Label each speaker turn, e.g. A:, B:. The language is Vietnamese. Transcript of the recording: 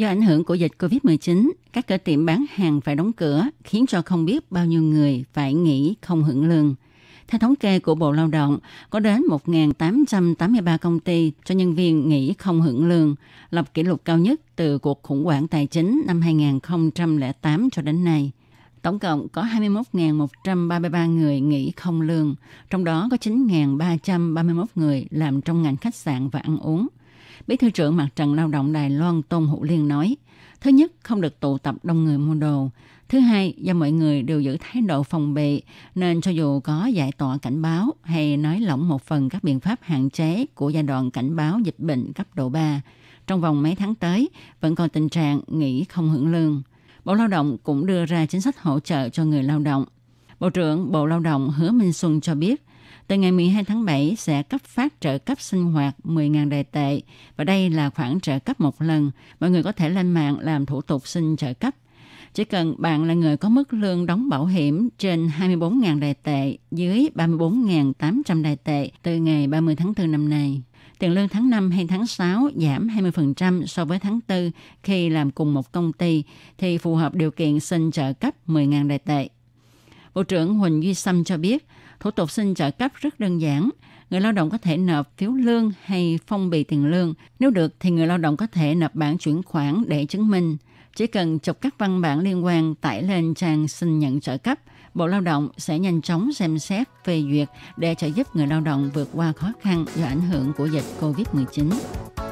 A: Do ảnh hưởng của dịch Covid-19, các cửa tiệm bán hàng phải đóng cửa, khiến cho không biết bao nhiêu người phải nghỉ không hưởng lương. Theo thống kê của Bộ Lao động, có đến 1.883 công ty cho nhân viên nghỉ không hưởng lương, lập kỷ lục cao nhất từ cuộc khủng hoảng tài chính năm 2008 cho đến nay. Tổng cộng có 21.133 người nghỉ không lương, trong đó có 9.331 người làm trong ngành khách sạn và ăn uống – Bí thư trưởng Mặt trận Lao động Đài Loan Tôn Hữu Liên nói, thứ nhất không được tụ tập đông người mua đồ, thứ hai do mọi người đều giữ thái độ phòng bị nên cho dù có giải tỏa cảnh báo hay nói lỏng một phần các biện pháp hạn chế của giai đoạn cảnh báo dịch bệnh cấp độ 3, trong vòng mấy tháng tới vẫn còn tình trạng nghỉ không hưởng lương. Bộ Lao động cũng đưa ra chính sách hỗ trợ cho người lao động. Bộ trưởng Bộ Lao động Hứa Minh Xuân cho biết từ ngày 12 tháng 7 sẽ cấp phát trợ cấp sinh hoạt 10.000 đài tệ và đây là khoản trợ cấp một lần. Mọi người có thể lên mạng làm thủ tục xin trợ cấp. Chỉ cần bạn là người có mức lương đóng bảo hiểm trên 24.000 đài tệ dưới 34.800 đài tệ từ ngày 30 tháng 4 năm nay. Tiền lương tháng 5 hay tháng 6 giảm 20% so với tháng 4 khi làm cùng một công ty thì phù hợp điều kiện xin trợ cấp 10.000 đài tệ. Bộ trưởng Huỳnh Duy Sâm cho biết, thủ tục xin trợ cấp rất đơn giản. Người lao động có thể nộp phiếu lương hay phong bì tiền lương. Nếu được thì người lao động có thể nộp bản chuyển khoản để chứng minh. Chỉ cần chụp các văn bản liên quan tải lên trang xin nhận trợ cấp, Bộ Lao động sẽ nhanh chóng xem xét phê duyệt để trợ giúp người lao động vượt qua khó khăn do ảnh hưởng của dịch COVID-19.